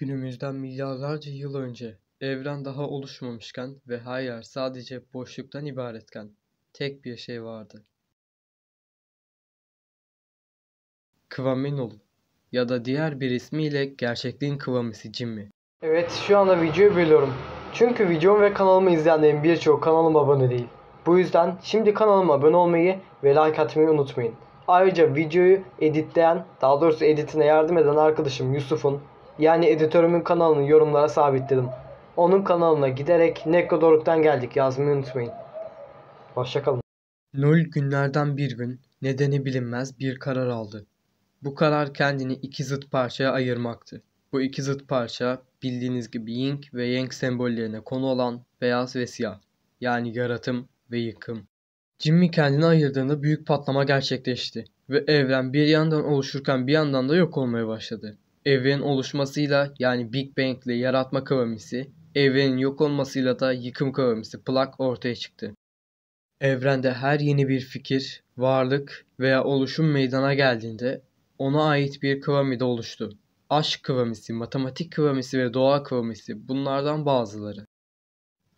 Günümüzden milyarlarca yıl önce evren daha oluşmamışken ve her yer sadece boşluktan ibaretken tek bir şey vardı. Kvaminul ya da diğer bir ismiyle gerçekliğin kıvamisi cimmi. Evet şu anda videoyu biliyorum. Çünkü videom ve kanalımı izleyenlerin birçoğu kanalıma abone değil. Bu yüzden şimdi kanalıma abone olmayı ve like atmayı unutmayın. Ayrıca videoyu editleyen, daha doğrusu editine yardım eden arkadaşım Yusuf'un yani editörümün kanalını yorumlara sabitledim. Onun kanalına giderek Nekodoruk'tan geldik yazmayı unutmayın. Hoşçakalın. Lul günlerden bir gün nedeni bilinmez bir karar aldı. Bu karar kendini iki zıt parçaya ayırmaktı. Bu iki zıt parça bildiğiniz gibi Ying ve Yang sembollerine konu olan beyaz ve siyah yani yaratım ve yıkım. Jimmy kendini ayırdığında büyük patlama gerçekleşti ve evren bir yandan oluşurken bir yandan da yok olmaya başladı. Evrenin oluşmasıyla yani Big Bang ile yaratma kavramisi, evrenin yok olmasıyla da yıkım kavramisi plak ortaya çıktı. Evrende her yeni bir fikir, varlık veya oluşum meydana geldiğinde ona ait bir kıvamide oluştu. Aşk kıvamisi, matematik kıvamisi ve doğa kıvamisi bunlardan bazıları.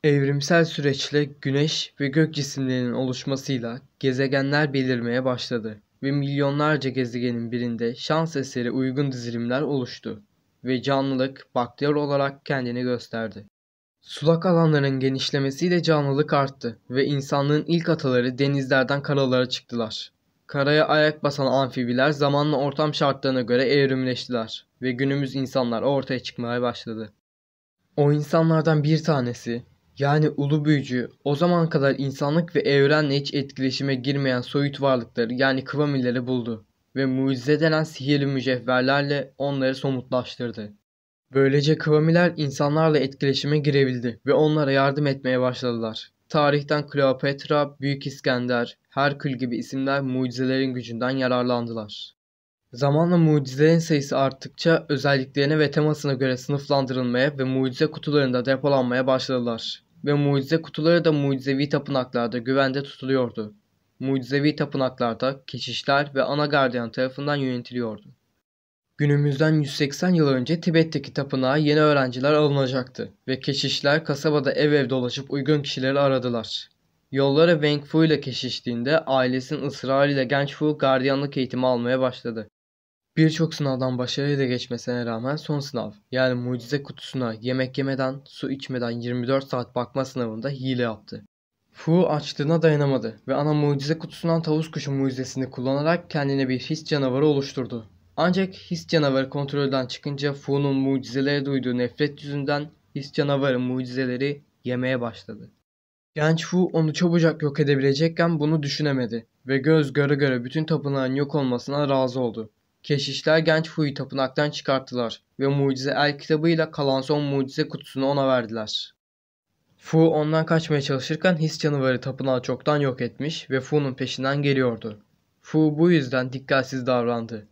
Evrimsel süreçle güneş ve gök cisimlerinin oluşmasıyla gezegenler belirmeye başladı ve milyonlarca gezegenin birinde şans eseri uygun dizilimler oluştu ve canlılık bakteri olarak kendini gösterdi. Sulak alanların genişlemesiyle canlılık arttı ve insanlığın ilk ataları denizlerden karalara çıktılar. Karaya ayak basan amfibiler zamanla ortam şartlarına göre evrimleştiler ve günümüz insanlar ortaya çıkmaya başladı. O insanlardan bir tanesi yani ulu büyücü, o zaman kadar insanlık ve evrenle hiç etkileşime girmeyen soyut varlıkları yani kıvamileri buldu ve mucize denen sihirli mücevherlerle onları somutlaştırdı. Böylece kıvamiler insanlarla etkileşime girebildi ve onlara yardım etmeye başladılar. Tarihten Kleopatra, Büyük İskender, Herkül gibi isimler mucizelerin gücünden yararlandılar. Zamanla mucizelerin sayısı arttıkça özelliklerine ve temasına göre sınıflandırılmaya ve mucize kutularında depolanmaya başladılar ve mucize kutuları da mucizevi tapınaklarda güvende tutuluyordu. Mucizevi tapınaklarda keşişler ve ana gardiyan tarafından yönetiliyordu. Günümüzden 180 yıl önce Tibet'teki tapınağa yeni öğrenciler alınacaktı ve keşişler kasabada ev ev dolaşıp uygun kişileri aradılar. Yollara Wang Fu ile keşiştiğinde ailesinin ısrarıyla genç Fu gardiyanlık eğitimi almaya başladı. Birçok sınavdan başarıyla geçmesine rağmen son sınav yani mucize kutusuna yemek yemeden su içmeden 24 saat bakma sınavında hile yaptı. Fu açlığına dayanamadı ve ana mucize kutusundan tavus kuşu mucizesini kullanarak kendine bir his canavarı oluşturdu. Ancak his canavarı kontrolden çıkınca Fu'nun mucizelere duyduğu nefret yüzünden his canavarı mucizeleri yemeye başladı. Genç Fu onu çabucak yok edebilecekken bunu düşünemedi ve göz göre göre bütün tapınağın yok olmasına razı oldu. Keşişler genç Hu'yu tapınaktan çıkarttılar ve mucize el kitabıyla kalan son mucize kutusunu ona verdiler. Fu ondan kaçmaya çalışırken his canavarı tapınağı çoktan yok etmiş ve Fu'nun peşinden geliyordu. Fu bu yüzden dikkatsiz davrandı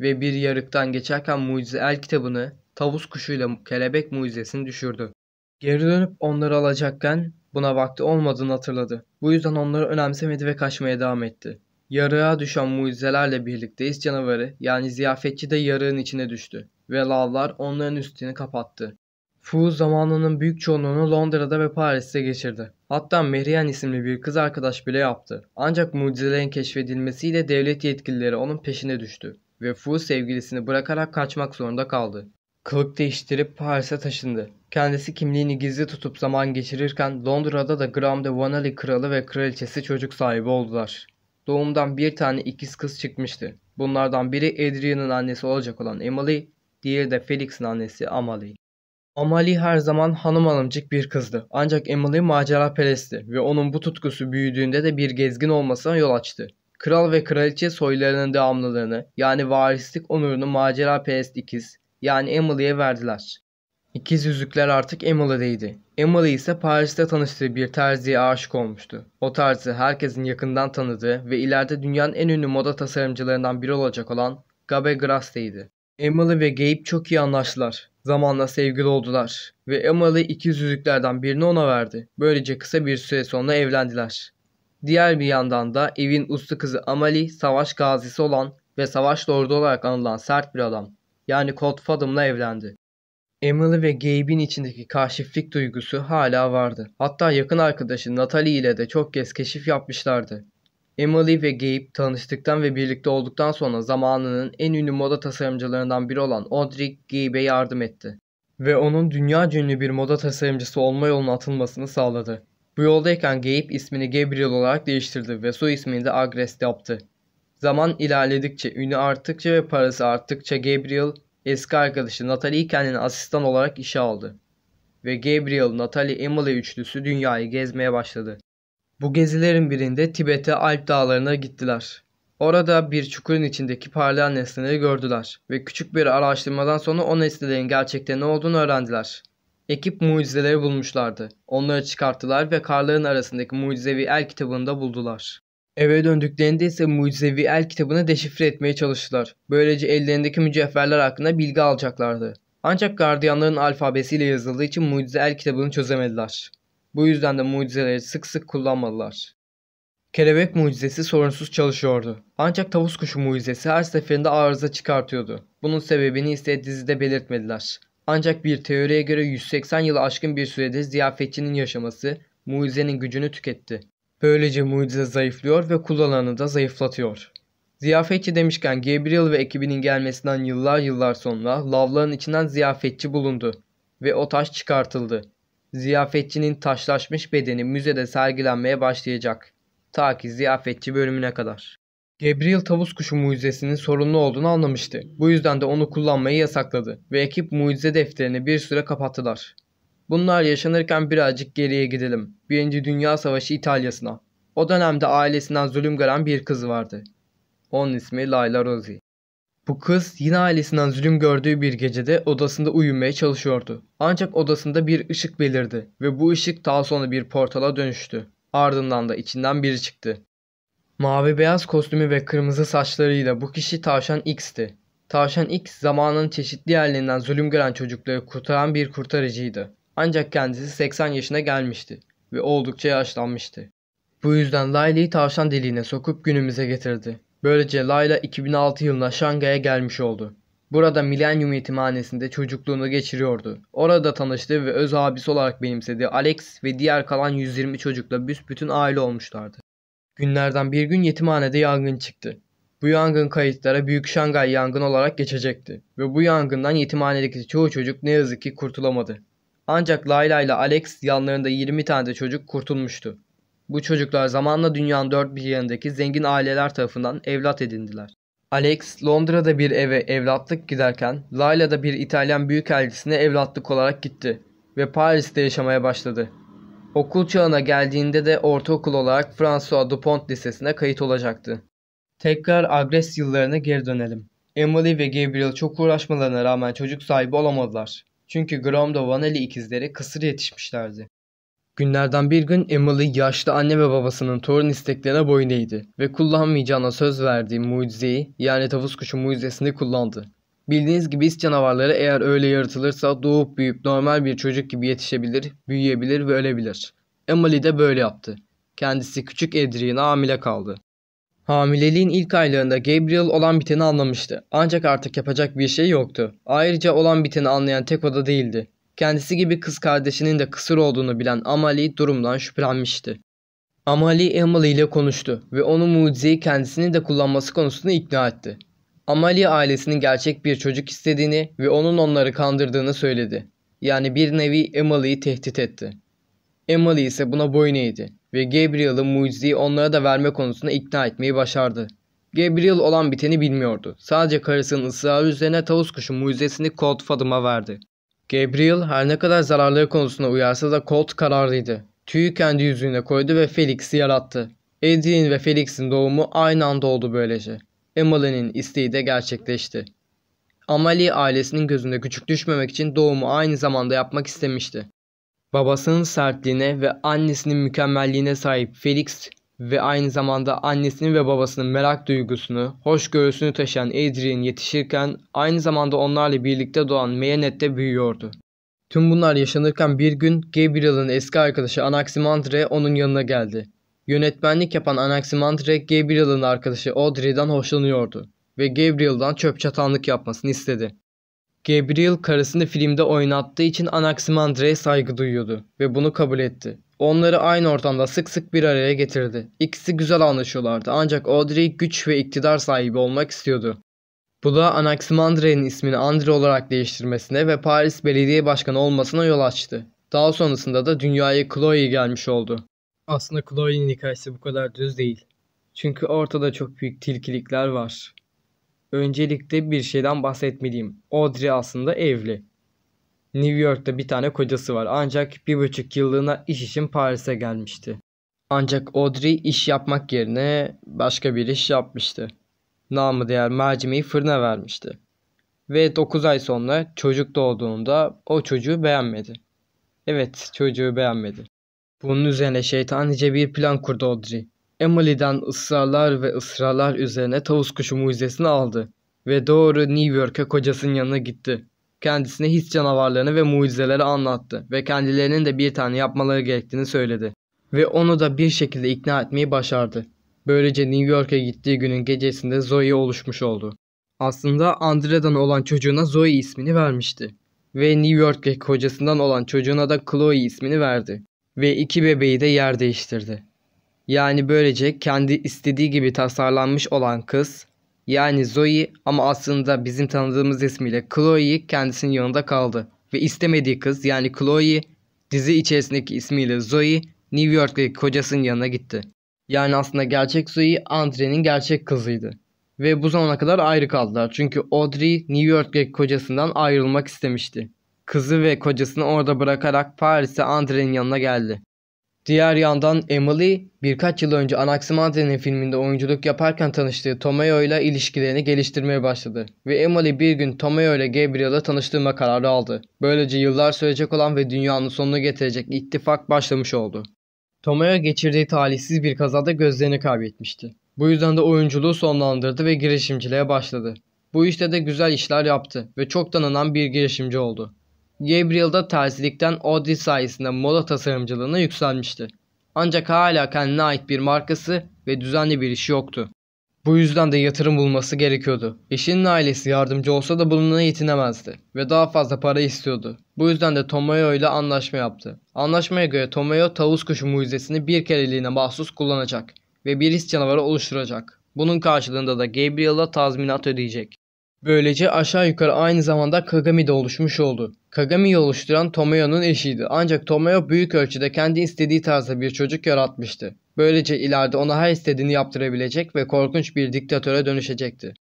ve bir yarıktan geçerken mucize el kitabını tavus kuşuyla kelebek mucizesini düşürdü. Geri dönüp onları alacakken buna vakti olmadığını hatırladı. Bu yüzden onları önemsemedi ve kaçmaya devam etti. Yarığa düşen mucizelerle birlikte is canavarı yani ziyafetçi de yarığın içine düştü ve lavlar onların üstünü kapattı. Fu zamanının büyük çoğunluğunu Londra'da ve Paris'te geçirdi. Hatta Merian isimli bir kız arkadaş bile yaptı. Ancak mucizelerin keşfedilmesiyle devlet yetkilileri onun peşine düştü ve Fu sevgilisini bırakarak kaçmak zorunda kaldı. Kılık değiştirip Paris'e taşındı. Kendisi kimliğini gizli tutup zaman geçirirken Londra'da da Graham de Wanali kralı ve kraliçesi çocuk sahibi oldular doğumdan bir tane ikiz kız çıkmıştı. Bunlardan biri Adrian'ın annesi olacak olan Emily, diğeri de Felix'in annesi Amalie. Amalie her zaman hanım hanımcık bir kızdı. Ancak Emily macera perestti ve onun bu tutkusu büyüdüğünde de bir gezgin olmasına yol açtı. Kral ve kraliçe soylarının devamlılığını yani varislik onurunu macera perest ikiz yani Emily'ye verdiler. İkiz yüzükler artık Emily'deydi. Emily ise Paris'te tanıştığı bir terziye aşık olmuştu. O terzi herkesin yakından tanıdığı ve ileride dünyanın en ünlü moda tasarımcılarından biri olacak olan Gabe Grasse'ydi. Emily ve Gabe çok iyi anlaştılar. Zamanla sevgili oldular ve Emily ikiz yüzüklerden birini ona verdi. Böylece kısa bir süre sonra evlendiler. Diğer bir yandan da evin uslu kızı Amali savaş gazisi olan ve savaş lordu olarak anılan sert bir adam yani Colt Fathom'la evlendi. Emily ve Gabe'in içindeki kaşiflik duygusu hala vardı. Hatta yakın arkadaşı Natalie ile de çok kez keşif yapmışlardı. Emily ve Gabe tanıştıktan ve birlikte olduktan sonra zamanının en ünlü moda tasarımcılarından biri olan Audrey Gabe'e yardım etti. Ve onun dünya ünlü bir moda tasarımcısı olma yoluna atılmasını sağladı. Bu yoldayken Gabe ismini Gabriel olarak değiştirdi ve soy ismini de Agres yaptı. Zaman ilerledikçe, ünü arttıkça ve parası arttıkça Gabriel eski arkadaşı Natalie kendini asistan olarak işe aldı. Ve Gabriel, Natalie, Emily üçlüsü dünyayı gezmeye başladı. Bu gezilerin birinde Tibet'e Alp dağlarına gittiler. Orada bir çukurun içindeki parlayan nesneleri gördüler ve küçük bir araştırmadan sonra o nesnelerin gerçekte ne olduğunu öğrendiler. Ekip mucizeleri bulmuşlardı. Onları çıkarttılar ve karların arasındaki mucizevi el kitabını da buldular. Eve döndüklerinde ise mucizevi el kitabını deşifre etmeye çalıştılar. Böylece ellerindeki mücevherler hakkında bilgi alacaklardı. Ancak gardiyanların alfabesiyle yazıldığı için mucize el kitabını çözemediler. Bu yüzden de mucizeleri sık sık kullanmadılar. Kelebek mucizesi sorunsuz çalışıyordu. Ancak tavus kuşu mucizesi her seferinde arıza çıkartıyordu. Bunun sebebini ise dizide belirtmediler. Ancak bir teoriye göre 180 yılı aşkın bir süredir ziyafetçinin yaşaması mucizenin gücünü tüketti. Böylece mucize zayıflıyor ve kullananı da zayıflatıyor. Ziyafetçi demişken Gabriel ve ekibinin gelmesinden yıllar yıllar sonra lavların içinden ziyafetçi bulundu ve o taş çıkartıldı. Ziyafetçinin taşlaşmış bedeni müzede sergilenmeye başlayacak. Ta ki ziyafetçi bölümüne kadar. Gabriel tavus kuşu mucizesinin sorunlu olduğunu anlamıştı. Bu yüzden de onu kullanmayı yasakladı ve ekip mucize defterini bir süre kapattılar. Bunlar yaşanırken birazcık geriye gidelim. Birinci Dünya Savaşı İtalya'sına. O dönemde ailesinden zulüm gören bir kız vardı. Onun ismi Layla Rosie. Bu kız yine ailesinden zulüm gördüğü bir gecede odasında uyumaya çalışıyordu. Ancak odasında bir ışık belirdi ve bu ışık daha sonra bir portala dönüştü. Ardından da içinden biri çıktı. Mavi beyaz kostümü ve kırmızı saçlarıyla bu kişi Tavşan X'ti. Tavşan X zamanın çeşitli yerlerinden zulüm gören çocukları kurtaran bir kurtarıcıydı. Ancak kendisi 80 yaşına gelmişti ve oldukça yaşlanmıştı. Bu yüzden Layla'yı tavşan deliğine sokup günümüze getirdi. Böylece Layla 2006 yılında Şangay'a gelmiş oldu. Burada Milenyum Yetimhanesi'nde çocukluğunu geçiriyordu. Orada tanıştı ve öz abisi olarak benimsediği Alex ve diğer kalan 120 çocukla büsbütün aile olmuşlardı. Günlerden bir gün yetimhanede yangın çıktı. Bu yangın kayıtlara Büyük Şangay yangın olarak geçecekti ve bu yangından yetimhanedeki çoğu çocuk ne yazık ki kurtulamadı. Ancak Layla ile Alex yanlarında 20 tane de çocuk kurtulmuştu. Bu çocuklar zamanla dünyanın dört bir yanındaki zengin aileler tarafından evlat edindiler. Alex Londra'da bir eve evlatlık giderken Layla da bir İtalyan büyükelçisine evlatlık olarak gitti ve Paris'te yaşamaya başladı. Okul çağına geldiğinde de ortaokul olarak François Dupont Lisesi'ne kayıt olacaktı. Tekrar agres yıllarına geri dönelim. Emily ve Gabriel çok uğraşmalarına rağmen çocuk sahibi olamadılar. Çünkü Grom'da Vanelli ikizleri kısır yetişmişlerdi. Günlerden bir gün Emily yaşlı anne ve babasının torun isteklerine boyun eğdi ve kullanmayacağına söz verdiği mucizeyi yani tavus kuşu mucizesini kullandı. Bildiğiniz gibi is canavarları eğer öyle yaratılırsa doğup büyüyüp normal bir çocuk gibi yetişebilir, büyüyebilir ve ölebilir. Emily de böyle yaptı. Kendisi küçük Edric'in hamile kaldı. Hamileliğin ilk aylarında Gabriel olan biteni anlamıştı. Ancak artık yapacak bir şey yoktu. Ayrıca olan biteni anlayan tek o da değildi. Kendisi gibi kız kardeşinin de kısır olduğunu bilen Amalie durumdan şüphelenmişti. Amalie Emily ile konuştu ve onu mucizeyi kendisini de kullanması konusunda ikna etti. Amalie ailesinin gerçek bir çocuk istediğini ve onun onları kandırdığını söyledi. Yani bir nevi Emily'yi tehdit etti. Emily ise buna boyun eğdi ve Gabriel'ı mucizeyi onlara da verme konusunda ikna etmeyi başardı. Gabriel olan biteni bilmiyordu. Sadece karısının ısrarı üzerine tavus kuşu mucizesini Colt Fadım'a verdi. Gabriel her ne kadar zararları konusunda uyarsa da Colt kararlıydı. Tüyü kendi yüzüğüne koydu ve Felix'i yarattı. Adrian ve Felix'in doğumu aynı anda oldu böylece. Emily'nin isteği de gerçekleşti. Amalie ailesinin gözünde küçük düşmemek için doğumu aynı zamanda yapmak istemişti. Babasının sertliğine ve annesinin mükemmelliğine sahip Felix ve aynı zamanda annesinin ve babasının merak duygusunu, hoşgörüsünü taşıyan Adrian yetişirken aynı zamanda onlarla birlikte doğan Mayanet de büyüyordu. Tüm bunlar yaşanırken bir gün Gabriel'ın eski arkadaşı Anaximandre onun yanına geldi. Yönetmenlik yapan Anaximandre Gabriel'ın arkadaşı Audrey'den hoşlanıyordu ve Gabriel'dan çöp çatanlık yapmasını istedi. Gabriel karısını filmde oynattığı için Anaximandre'ye saygı duyuyordu ve bunu kabul etti. Onları aynı ortamda sık sık bir araya getirdi. İkisi güzel anlaşıyorlardı ancak Audrey güç ve iktidar sahibi olmak istiyordu. Bu da Anaximandre'nin ismini Andre olarak değiştirmesine ve Paris Belediye Başkanı olmasına yol açtı. Daha sonrasında da dünyaya Chloe gelmiş oldu. Aslında Chloe'nin hikayesi bu kadar düz değil. Çünkü ortada çok büyük tilkilikler var. Öncelikle bir şeyden bahsetmeliyim. Audrey aslında evli. New York'ta bir tane kocası var ancak bir buçuk yıllığına iş için Paris'e gelmişti. Ancak Audrey iş yapmak yerine başka bir iş yapmıştı. Namı değer mercimeği fırına vermişti. Ve 9 ay sonra çocuk doğduğunda o çocuğu beğenmedi. Evet çocuğu beğenmedi. Bunun üzerine şeytanice bir plan kurdu Audrey. Emily'den ısrarlar ve ısrarlar üzerine tavus kuşu mucizesini aldı ve doğru New York'a kocasının yanına gitti. Kendisine his canavarlarını ve mucizeleri anlattı ve kendilerinin de bir tane yapmaları gerektiğini söyledi. Ve onu da bir şekilde ikna etmeyi başardı. Böylece New York'a gittiği günün gecesinde Zoe oluşmuş oldu. Aslında Andrea'dan olan çocuğuna Zoe ismini vermişti. Ve New York'taki kocasından olan çocuğuna da Chloe ismini verdi. Ve iki bebeği de yer değiştirdi. Yani böylece kendi istediği gibi tasarlanmış olan kız yani Zoe ama aslında bizim tanıdığımız ismiyle Chloe kendisinin yanında kaldı. Ve istemediği kız yani Chloe dizi içerisindeki ismiyle Zoe New York'taki kocasının yanına gitti. Yani aslında gerçek Zoe Andre'nin gerçek kızıydı. Ve bu zamana kadar ayrı kaldılar çünkü Audrey New York'taki kocasından ayrılmak istemişti. Kızı ve kocasını orada bırakarak Paris'e Andre'nin yanına geldi. Diğer yandan Emily birkaç yıl önce Anaximandri'nin filminde oyunculuk yaparken tanıştığı Tomeo ile ilişkilerini geliştirmeye başladı ve Emily bir gün Tomeo ile Gabriel'ı tanıştırma kararı aldı. Böylece yıllar sürecek olan ve dünyanın sonunu getirecek ittifak başlamış oldu. Tomeo geçirdiği talihsiz bir kazada gözlerini kaybetmişti. Bu yüzden de oyunculuğu sonlandırdı ve girişimciliğe başladı. Bu işte de güzel işler yaptı ve çok tanınan bir girişimci oldu. Gabriel'da terzilikten Audi sayesinde moda tasarımcılığına yükselmişti. Ancak hala kendine ait bir markası ve düzenli bir işi yoktu. Bu yüzden de yatırım bulması gerekiyordu. Eşinin ailesi yardımcı olsa da bununla yetinemezdi ve daha fazla para istiyordu. Bu yüzden de Tomoyo ile anlaşma yaptı. Anlaşmaya göre Tomoyo tavus kuşu mucizesini bir kereliğine mahsus kullanacak ve bir his canavarı oluşturacak. Bunun karşılığında da Gabriel'a tazminat ödeyecek. Böylece aşağı yukarı aynı zamanda Kagami de oluşmuş oldu. Kagami'yi oluşturan Tomoyo'nun eşiydi ancak Tomoyo büyük ölçüde kendi istediği tarzda bir çocuk yaratmıştı. Böylece ileride ona her istediğini yaptırabilecek ve korkunç bir diktatöre dönüşecekti.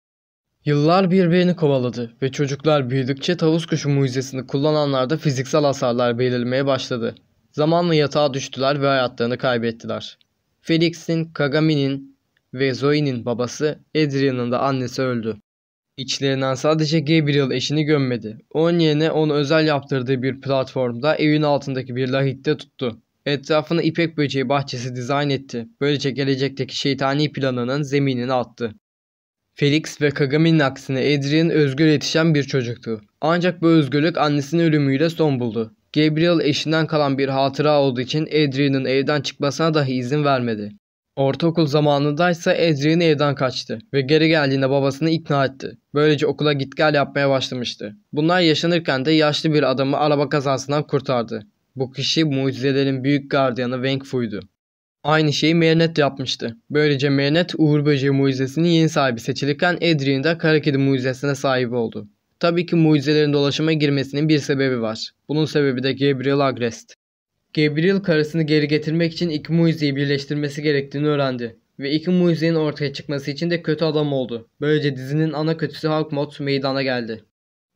Yıllar birbirini kovaladı ve çocuklar büyüdükçe tavus kuşu mucizesini kullananlarda fiziksel hasarlar belirmeye başladı. Zamanla yatağa düştüler ve hayatlarını kaybettiler. Felix'in, Kagami'nin ve Zoe'nin babası, Adrian'ın da annesi öldü. İçlerinden sadece Gabriel eşini gömmedi. Onun yerine onu özel yaptırdığı bir platformda evin altındaki bir lahitte tuttu. Etrafını ipek böceği bahçesi dizayn etti. Böylece gelecekteki şeytani planının zeminini attı. Felix ve Kagami'nin aksine Adrian özgür yetişen bir çocuktu. Ancak bu özgürlük annesinin ölümüyle son buldu. Gabriel eşinden kalan bir hatıra olduğu için Adrian'ın evden çıkmasına dahi izin vermedi. Ortaokul zamanındaysa Adrian evden kaçtı ve geri geldiğinde babasını ikna etti. Böylece okula git gel yapmaya başlamıştı. Bunlar yaşanırken de yaşlı bir adamı araba kazasından kurtardı. Bu kişi mucizelerin büyük gardiyanı Wang Fu'ydu. Aynı şeyi Merinet yapmıştı. Böylece Merinet Uğur Böceği mucizesinin yeni sahibi seçilirken Adrian da Kara Kedi mucizesine sahip oldu. Tabii ki mucizelerin dolaşıma girmesinin bir sebebi var. Bunun sebebi de Gabriel Agrest. Gabriel karısını geri getirmek için iki mucizeyi birleştirmesi gerektiğini öğrendi. Ve iki mucizenin ortaya çıkması için de kötü adam oldu. Böylece dizinin ana kötüsü Hawkmoth meydana geldi.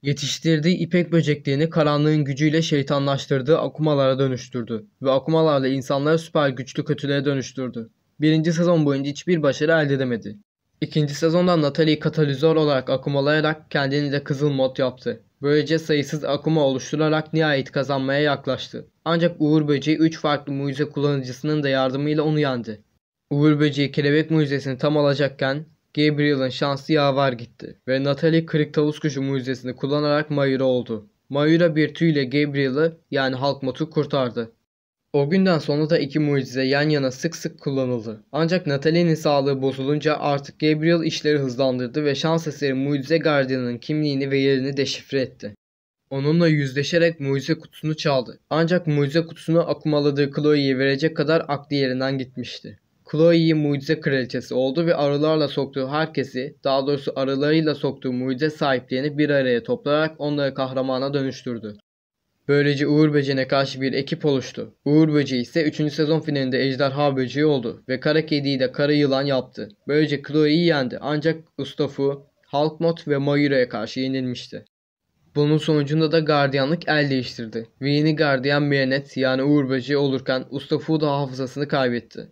Yetiştirdiği ipek böceklerini karanlığın gücüyle şeytanlaştırdığı akumalara dönüştürdü ve akumalarla insanları süper güçlü kötülere dönüştürdü. Birinci sezon boyunca hiçbir başarı elde edemedi. İkinci sezonda Natalie katalizör olarak akumalayarak kendini de kızıl mod yaptı. Böylece sayısız akuma oluşturarak nihayet kazanmaya yaklaştı. Ancak Uğur Böceği 3 farklı mucize kullanıcısının da yardımıyla onu yandı. Uğur Böceği kelebek mucizesini tam alacakken Gabriel'ın şanslı yaver gitti ve Natalie kırık tavus kuşu mucizesini kullanarak Mayura oldu. Mayura bir tüyle Gabriel'ı yani Halkmot'u kurtardı. O günden sonra da iki mucize yan yana sık sık kullanıldı. Ancak Natalie'nin sağlığı bozulunca artık Gabriel işleri hızlandırdı ve şans eseri mucize gardiyanın kimliğini ve yerini deşifre etti. Onunla yüzleşerek mucize kutusunu çaldı. Ancak mucize kutusunu akumaladığı Chloe'ye verecek kadar aklı yerinden gitmişti. Chloe mucize kraliçesi oldu ve arılarla soktuğu herkesi, daha doğrusu arılarıyla soktuğu mucize sahiplerini bir araya toplayarak onları kahramana dönüştürdü. Böylece Uğur Böceği'ne karşı bir ekip oluştu. Uğur Böceği ise 3. sezon finalinde ejderha böceği oldu ve kara kediyi de kara yılan yaptı. Böylece Chloe'yi yendi ancak Ustafu, Halkmot ve Mayura'ya karşı yenilmişti. Bunun sonucunda da gardiyanlık el değiştirdi ve gardiyan Miranet yani Uğur Böceği olurken Usta da hafızasını kaybetti.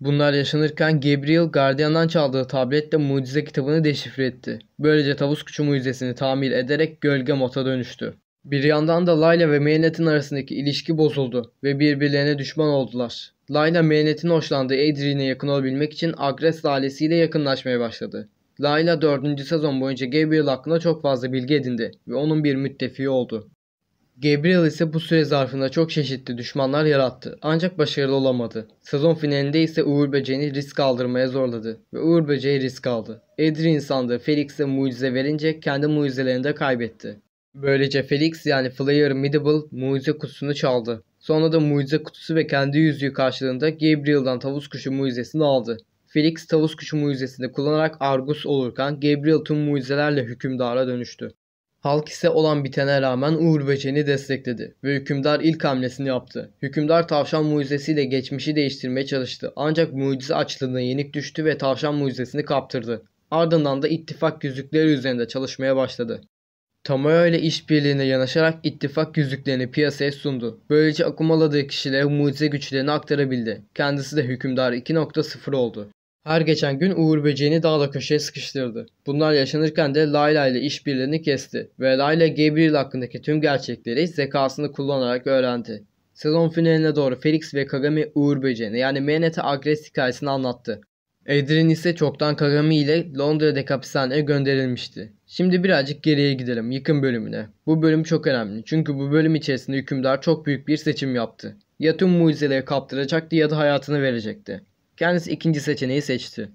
Bunlar yaşanırken Gabriel gardiyandan çaldığı tabletle mucize kitabını deşifre etti. Böylece tavus kuşu mucizesini tamir ederek gölge mota dönüştü. Bir yandan da Layla ve Maynet'in arasındaki ilişki bozuldu ve birbirlerine düşman oldular. Layla Maynet'in hoşlandığı Adrian'e yakın olabilmek için Agres ailesiyle yakınlaşmaya başladı. Layla 4. sezon boyunca Gabriel hakkında çok fazla bilgi edindi ve onun bir müttefiği oldu. Gabriel ise bu süre zarfında çok çeşitli düşmanlar yarattı ancak başarılı olamadı. Sezon finalinde ise Uğur Böceği'ni risk aldırmaya zorladı ve Uğur Böceği risk aldı. Adrian insandı, Felix'e mucize verince kendi mucizelerini de kaybetti. Böylece Felix yani Flayer Middable mucize kutusunu çaldı. Sonra da mucize kutusu ve kendi yüzüğü karşılığında Gabriel'dan tavus kuşu mucizesini aldı. Felix tavus kuşu mucizesini kullanarak Argus olurken Gabriel tüm mucizelerle hükümdara dönüştü. Halk ise olan bitene rağmen Uğur Böceğini destekledi ve hükümdar ilk hamlesini yaptı. Hükümdar tavşan mucizesiyle geçmişi değiştirmeye çalıştı ancak mucize açlığına yenik düştü ve tavşan mucizesini kaptırdı. Ardından da ittifak yüzükleri üzerinde çalışmaya başladı. Tamayo ile işbirliğine yanaşarak ittifak yüzüklerini piyasaya sundu. Böylece akumaladığı kişilere mucize güçlerini aktarabildi. Kendisi de hükümdar 2.0 oldu. Her geçen gün Uğur böceğini daha köşeye sıkıştırdı. Bunlar yaşanırken de Layla ile işbirliğini kesti ve Layla Gabriel hakkındaki tüm gerçekleri zekasını kullanarak öğrendi. Sezon finaline doğru Felix ve Kagami Uğur böceğini yani Menete Agres hikayesini anlattı. Adrian ise çoktan Kagami ile Londra'daki hapishaneye gönderilmişti. Şimdi birazcık geriye gidelim yıkım bölümüne. Bu bölüm çok önemli çünkü bu bölüm içerisinde hükümdar çok büyük bir seçim yaptı. Ya tüm mucizeleri kaptıracaktı ya da hayatını verecekti. Kendisi ikinci seçeneği seçti.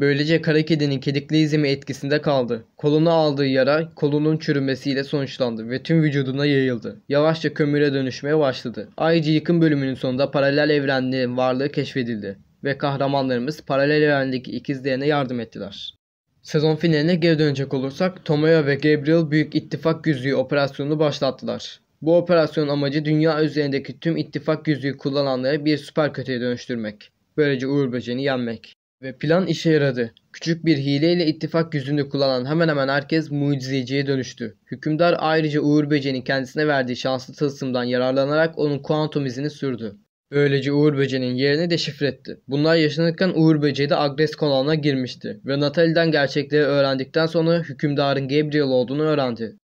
Böylece kara kedinin kediklizmi etkisinde kaldı. Koluna aldığı yara kolunun çürümesiyle sonuçlandı ve tüm vücuduna yayıldı. Yavaşça kömüre dönüşmeye başladı. Ayrıca yıkım bölümünün sonunda paralel evrenlerin varlığı keşfedildi ve kahramanlarımız paralel evrendeki ikizlerine yardım ettiler. Sezon finaline geri dönecek olursak Tomoya ve Gabriel Büyük ittifak Yüzüğü operasyonunu başlattılar. Bu operasyonun amacı dünya üzerindeki tüm ittifak yüzüğü kullananları bir süper kötüye dönüştürmek. Böylece Uğur Böceğini yenmek. Ve plan işe yaradı. Küçük bir hileyle ittifak yüzünü kullanan hemen hemen herkes mucizeciye dönüştü. Hükümdar ayrıca Uğur Böceği'nin kendisine verdiği şanslı tılsımdan yararlanarak onun kuantum izini sürdü. Böylece Uğur Böceği'nin yerini deşifre etti. Bunlar yaşanırken Uğur Böceği de Agres konağına girmişti ve Natalie'den gerçekleri öğrendikten sonra hükümdarın Gabriel olduğunu öğrendi.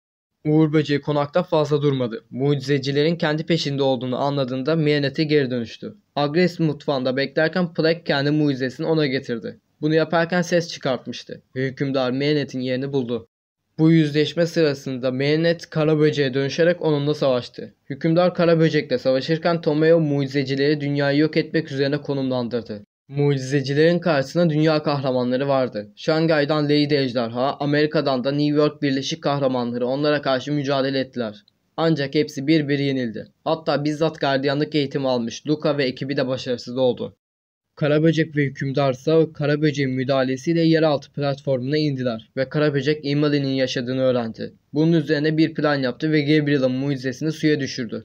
Uğur böceği konakta fazla durmadı. Mucizecilerin kendi peşinde olduğunu anladığında Mianet'e geri dönüştü. Agres mutfağında beklerken Plek kendi mucizesini ona getirdi. Bunu yaparken ses çıkartmıştı. Hükümdar Mianet'in yerini buldu. Bu yüzleşme sırasında Mehmet kara böceğe dönüşerek onunla savaştı. Hükümdar kara böcekle savaşırken Tomeo mucizecileri dünyayı yok etmek üzerine konumlandırdı. Mucizecilerin karşısında dünya kahramanları vardı. Şangay'dan Lady Ejderha, Amerika'dan da New York Birleşik Kahramanları onlara karşı mücadele ettiler. Ancak hepsi bir bir yenildi. Hatta bizzat gardiyanlık eğitimi almış Luca ve ekibi de başarısız oldu. Karaböcek ve hükümdarsa Karaböcek'in müdahalesiyle yeraltı platformuna indiler ve Karaböcek Imali'nin yaşadığını öğrendi. Bunun üzerine bir plan yaptı ve Gabriel'ın mucizesini suya düşürdü.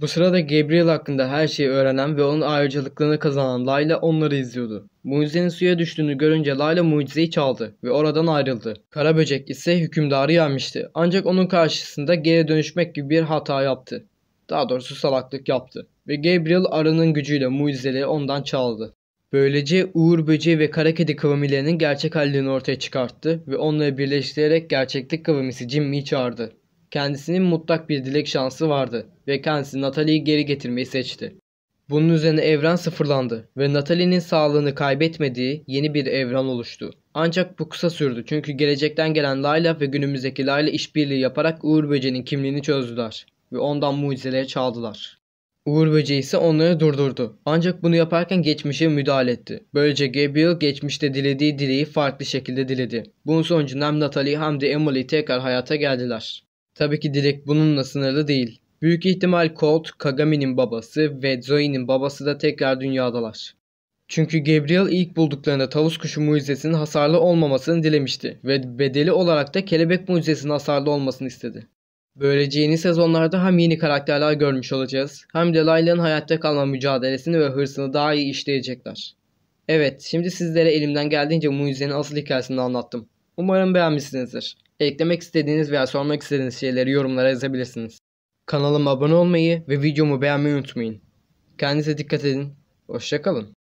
Bu sırada Gabriel hakkında her şeyi öğrenen ve onun ayrıcalıklarını kazanan Layla onları izliyordu. Mucizenin suya düştüğünü görünce Layla mucizeyi çaldı ve oradan ayrıldı. Kara böcek ise hükümdarı yenmişti ancak onun karşısında geri dönüşmek gibi bir hata yaptı. Daha doğrusu salaklık yaptı ve Gabriel arının gücüyle mucizeleri ondan çaldı. Böylece Uğur Böceği ve Kara Kedi kıvamilerinin gerçek hallerini ortaya çıkarttı ve onları birleştirerek gerçeklik kıvamisi Jimmy'yi çağırdı. Kendisinin mutlak bir dilek şansı vardı ve kendisi Natalie'yi geri getirmeyi seçti. Bunun üzerine evren sıfırlandı ve Natalie'nin sağlığını kaybetmediği yeni bir evren oluştu. Ancak bu kısa sürdü çünkü gelecekten gelen Layla ve günümüzdeki Layla işbirliği yaparak Uğur Böceği'nin kimliğini çözdüler ve ondan mucizeleri çaldılar. Uğur Böceği ise onları durdurdu. Ancak bunu yaparken geçmişe müdahale etti. Böylece Gabriel geçmişte dilediği dileği farklı şekilde diledi. Bunun sonucunda hem Natalie hem de Emily tekrar hayata geldiler. Tabii ki dilek bununla sınırlı değil. Büyük ihtimal Colt, Kagami'nin babası ve Zoe'nin babası da tekrar dünyadalar. Çünkü Gabriel ilk bulduklarında tavus kuşu mucizesinin hasarlı olmamasını dilemişti ve bedeli olarak da kelebek mucizesinin hasarlı olmasını istedi. Böylece yeni sezonlarda hem yeni karakterler görmüş olacağız hem de Layla'nın hayatta kalma mücadelesini ve hırsını daha iyi işleyecekler. Evet şimdi sizlere elimden geldiğince mucizenin asıl hikayesini anlattım. Umarım beğenmişsinizdir. Eklemek istediğiniz veya sormak istediğiniz şeyleri yorumlara yazabilirsiniz. Kanalıma abone olmayı ve videomu beğenmeyi unutmayın. Kendinize dikkat edin. Hoşçakalın.